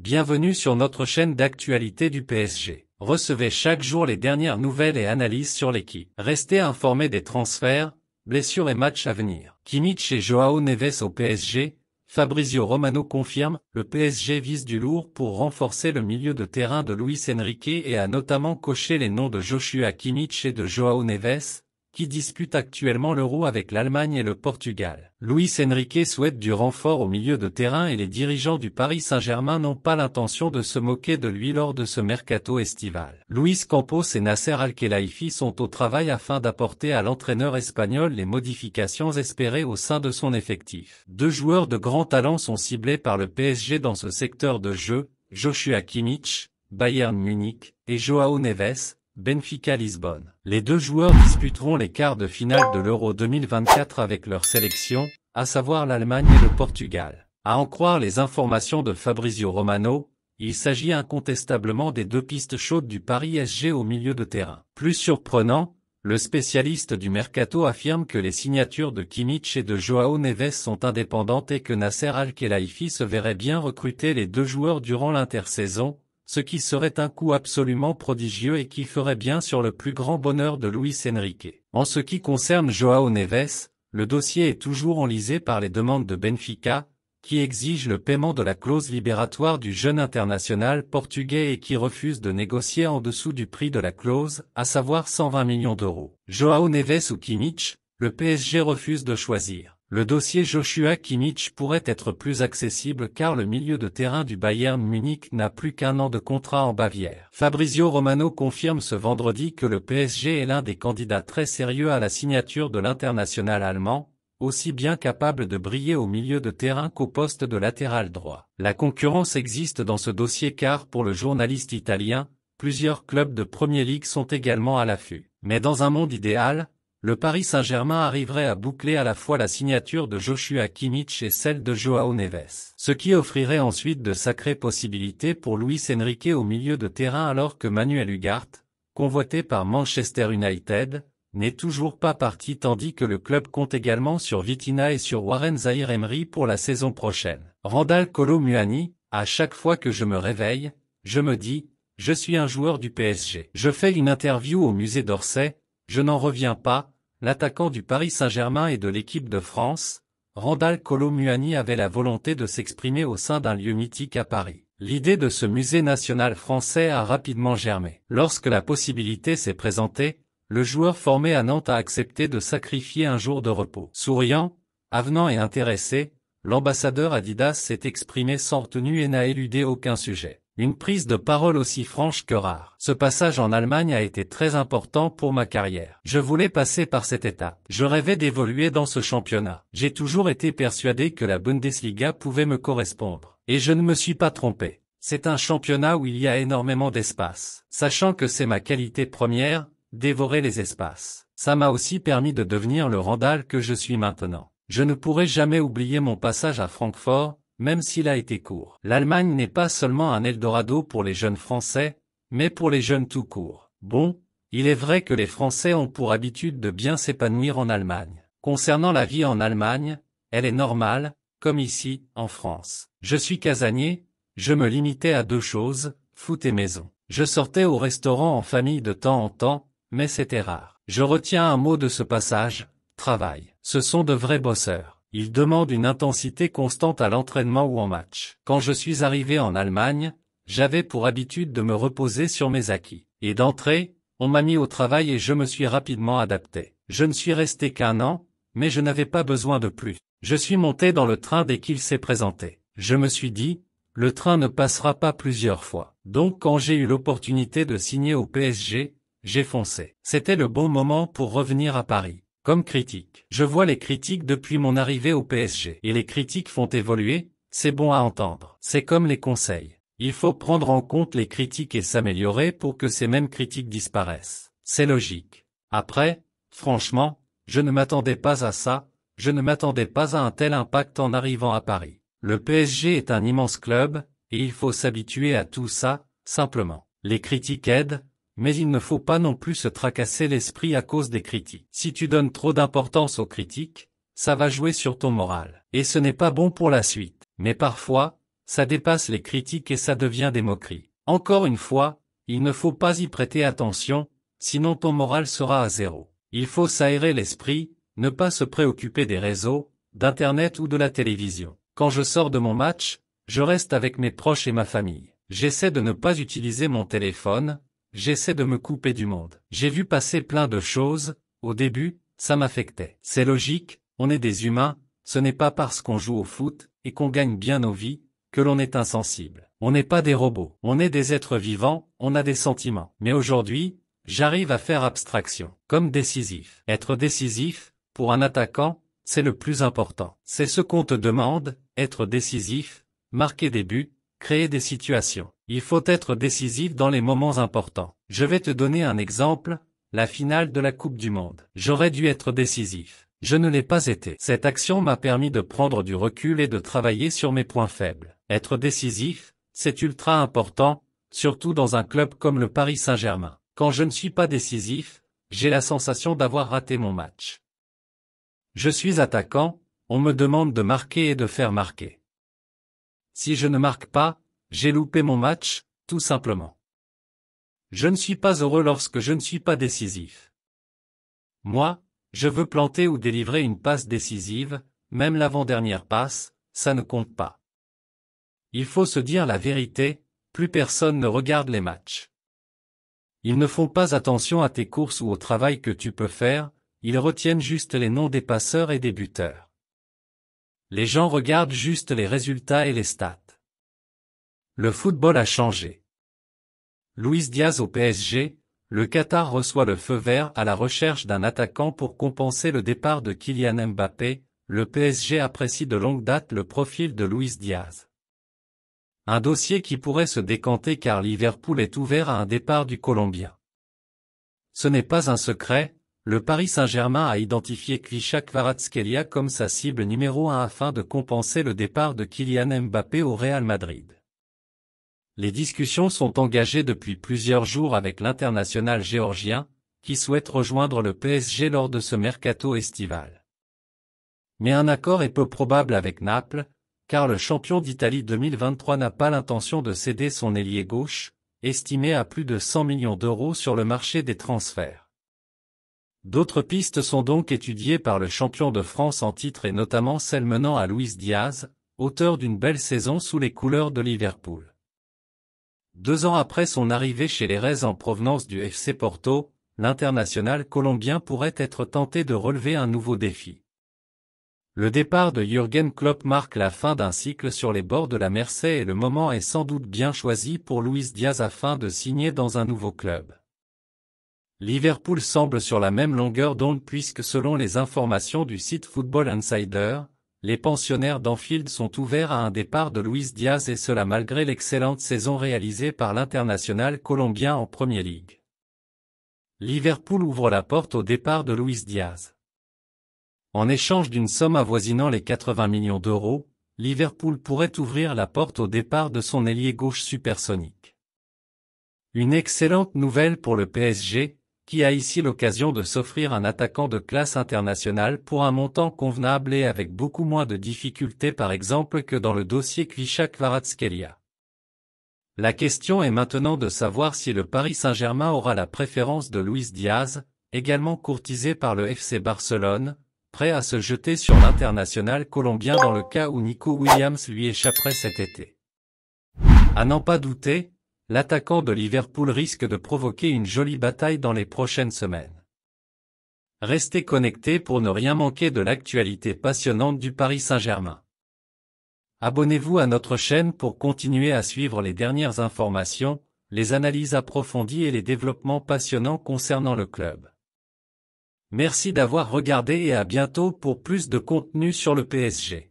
Bienvenue sur notre chaîne d'actualité du PSG. Recevez chaque jour les dernières nouvelles et analyses sur l'équipe. Restez informés des transferts, blessures et matchs à venir. Kimmich et Joao Neves au PSG. Fabrizio Romano confirme, le PSG vise du lourd pour renforcer le milieu de terrain de Luis Enrique et a notamment coché les noms de Joshua Kimmich et de Joao Neves, qui dispute actuellement l'euro avec l'Allemagne et le Portugal. Luis Enrique souhaite du renfort au milieu de terrain et les dirigeants du Paris Saint-Germain n'ont pas l'intention de se moquer de lui lors de ce mercato estival. Luis Campos et Nasser Al-Khelaifi sont au travail afin d'apporter à l'entraîneur espagnol les modifications espérées au sein de son effectif. Deux joueurs de grand talent sont ciblés par le PSG dans ce secteur de jeu, Joshua Kimmich, Bayern Munich, et Joao Neves, Benfica Lisbonne. Les deux joueurs disputeront les quarts de finale de l'Euro 2024 avec leur sélection, à savoir l'Allemagne et le Portugal. À en croire les informations de Fabrizio Romano, il s'agit incontestablement des deux pistes chaudes du Paris SG au milieu de terrain. Plus surprenant, le spécialiste du mercato affirme que les signatures de Kimich et de Joao Neves sont indépendantes et que Nasser Al-Khelaifi se verrait bien recruter les deux joueurs durant l'intersaison, ce qui serait un coup absolument prodigieux et qui ferait bien sur le plus grand bonheur de Luis Enrique. En ce qui concerne Joao Neves, le dossier est toujours enlisé par les demandes de Benfica, qui exige le paiement de la clause libératoire du jeune international portugais et qui refuse de négocier en dessous du prix de la clause, à savoir 120 millions d'euros. Joao Neves ou Kimmich, le PSG refuse de choisir. Le dossier Joshua Kimmich pourrait être plus accessible car le milieu de terrain du Bayern Munich n'a plus qu'un an de contrat en Bavière. Fabrizio Romano confirme ce vendredi que le PSG est l'un des candidats très sérieux à la signature de l'international allemand, aussi bien capable de briller au milieu de terrain qu'au poste de latéral droit. La concurrence existe dans ce dossier car pour le journaliste italien, plusieurs clubs de Premier League sont également à l'affût. Mais dans un monde idéal, le Paris Saint-Germain arriverait à boucler à la fois la signature de Joshua Kimmich et celle de Joao Neves. Ce qui offrirait ensuite de sacrées possibilités pour Luis Enrique au milieu de terrain alors que Manuel Ugarte, convoité par Manchester United, n'est toujours pas parti tandis que le club compte également sur Vitina et sur Warren Zahir Emery pour la saison prochaine. Randall Muani, à chaque fois que je me réveille, je me dis, je suis un joueur du PSG. Je fais une interview au musée d'Orsay, je n'en reviens pas, l'attaquant du Paris Saint-Germain et de l'équipe de France, Randall Colomuani avait la volonté de s'exprimer au sein d'un lieu mythique à Paris. L'idée de ce musée national français a rapidement germé. Lorsque la possibilité s'est présentée, le joueur formé à Nantes a accepté de sacrifier un jour de repos. Souriant, avenant et intéressé, l'ambassadeur Adidas s'est exprimé sans retenue et n'a éludé aucun sujet. Une prise de parole aussi franche que rare. Ce passage en Allemagne a été très important pour ma carrière. Je voulais passer par cette étape. Je rêvais d'évoluer dans ce championnat. J'ai toujours été persuadé que la Bundesliga pouvait me correspondre. Et je ne me suis pas trompé. C'est un championnat où il y a énormément d'espace. Sachant que c'est ma qualité première, dévorer les espaces. Ça m'a aussi permis de devenir le Randall que je suis maintenant. Je ne pourrai jamais oublier mon passage à Francfort, même s'il a été court. L'Allemagne n'est pas seulement un Eldorado pour les jeunes Français, mais pour les jeunes tout court. Bon, il est vrai que les Français ont pour habitude de bien s'épanouir en Allemagne. Concernant la vie en Allemagne, elle est normale, comme ici, en France. Je suis casanier, je me limitais à deux choses, foot et maison. Je sortais au restaurant en famille de temps en temps, mais c'était rare. Je retiens un mot de ce passage, travail. Ce sont de vrais bosseurs il demande une intensité constante à l'entraînement ou en match. Quand je suis arrivé en Allemagne, j'avais pour habitude de me reposer sur mes acquis. Et d'entrée, on m'a mis au travail et je me suis rapidement adapté. Je ne suis resté qu'un an, mais je n'avais pas besoin de plus. Je suis monté dans le train dès qu'il s'est présenté. Je me suis dit, le train ne passera pas plusieurs fois. Donc quand j'ai eu l'opportunité de signer au PSG, j'ai foncé. C'était le bon moment pour revenir à Paris. Comme critique, je vois les critiques depuis mon arrivée au PSG. Et les critiques font évoluer, c'est bon à entendre. C'est comme les conseils. Il faut prendre en compte les critiques et s'améliorer pour que ces mêmes critiques disparaissent. C'est logique. Après, franchement, je ne m'attendais pas à ça, je ne m'attendais pas à un tel impact en arrivant à Paris. Le PSG est un immense club, et il faut s'habituer à tout ça, simplement. Les critiques aident, mais il ne faut pas non plus se tracasser l'esprit à cause des critiques. Si tu donnes trop d'importance aux critiques, ça va jouer sur ton moral. Et ce n'est pas bon pour la suite. Mais parfois, ça dépasse les critiques et ça devient des moqueries. Encore une fois, il ne faut pas y prêter attention, sinon ton moral sera à zéro. Il faut s'aérer l'esprit, ne pas se préoccuper des réseaux, d'Internet ou de la télévision. Quand je sors de mon match, je reste avec mes proches et ma famille. J'essaie de ne pas utiliser mon téléphone, J'essaie de me couper du monde. J'ai vu passer plein de choses, au début, ça m'affectait. C'est logique, on est des humains, ce n'est pas parce qu'on joue au foot, et qu'on gagne bien nos vies, que l'on est insensible. On n'est pas des robots, on est des êtres vivants, on a des sentiments. Mais aujourd'hui, j'arrive à faire abstraction, comme décisif. Être décisif, pour un attaquant, c'est le plus important. C'est ce qu'on te demande, être décisif, marquer des buts, créer des situations. Il faut être décisif dans les moments importants. Je vais te donner un exemple, la finale de la Coupe du Monde. J'aurais dû être décisif. Je ne l'ai pas été. Cette action m'a permis de prendre du recul et de travailler sur mes points faibles. Être décisif, c'est ultra important, surtout dans un club comme le Paris Saint-Germain. Quand je ne suis pas décisif, j'ai la sensation d'avoir raté mon match. Je suis attaquant, on me demande de marquer et de faire marquer. Si je ne marque pas, j'ai loupé mon match, tout simplement. Je ne suis pas heureux lorsque je ne suis pas décisif. Moi, je veux planter ou délivrer une passe décisive, même l'avant-dernière passe, ça ne compte pas. Il faut se dire la vérité, plus personne ne regarde les matchs. Ils ne font pas attention à tes courses ou au travail que tu peux faire, ils retiennent juste les noms des passeurs et des buteurs. Les gens regardent juste les résultats et les stats. Le football a changé. Luis Diaz au PSG, le Qatar reçoit le feu vert à la recherche d'un attaquant pour compenser le départ de Kylian Mbappé, le PSG apprécie de longue date le profil de Luis Diaz. Un dossier qui pourrait se décanter car Liverpool est ouvert à un départ du Colombien. Ce n'est pas un secret, le Paris Saint-Germain a identifié Klishak comme sa cible numéro 1 afin de compenser le départ de Kylian Mbappé au Real Madrid. Les discussions sont engagées depuis plusieurs jours avec l'international géorgien, qui souhaite rejoindre le PSG lors de ce mercato estival. Mais un accord est peu probable avec Naples, car le champion d'Italie 2023 n'a pas l'intention de céder son ailier gauche, estimé à plus de 100 millions d'euros sur le marché des transferts. D'autres pistes sont donc étudiées par le champion de France en titre et notamment celle menant à Luis Diaz, auteur d'une belle saison sous les couleurs de Liverpool. Deux ans après son arrivée chez les Res en provenance du FC Porto, l'international colombien pourrait être tenté de relever un nouveau défi. Le départ de Jürgen Klopp marque la fin d'un cycle sur les bords de la Mersey et le moment est sans doute bien choisi pour Luis Diaz afin de signer dans un nouveau club. Liverpool semble sur la même longueur d'onde puisque selon les informations du site Football Insider, les pensionnaires d'Anfield sont ouverts à un départ de Luis Diaz et cela malgré l'excellente saison réalisée par l'international colombien en Premier League. Liverpool ouvre la porte au départ de Luis Diaz. En échange d'une somme avoisinant les 80 millions d'euros, Liverpool pourrait ouvrir la porte au départ de son ailier gauche supersonique. Une excellente nouvelle pour le PSG, qui a ici l'occasion de s'offrir un attaquant de classe internationale pour un montant convenable et avec beaucoup moins de difficultés par exemple que dans le dossier kvichak Varatskelia? La question est maintenant de savoir si le Paris Saint-Germain aura la préférence de Luis Diaz, également courtisé par le FC Barcelone, prêt à se jeter sur l'international colombien dans le cas où Nico Williams lui échapperait cet été. À n'en pas douter, l'attaquant de Liverpool risque de provoquer une jolie bataille dans les prochaines semaines. Restez connectés pour ne rien manquer de l'actualité passionnante du Paris Saint-Germain. Abonnez-vous à notre chaîne pour continuer à suivre les dernières informations, les analyses approfondies et les développements passionnants concernant le club. Merci d'avoir regardé et à bientôt pour plus de contenu sur le PSG.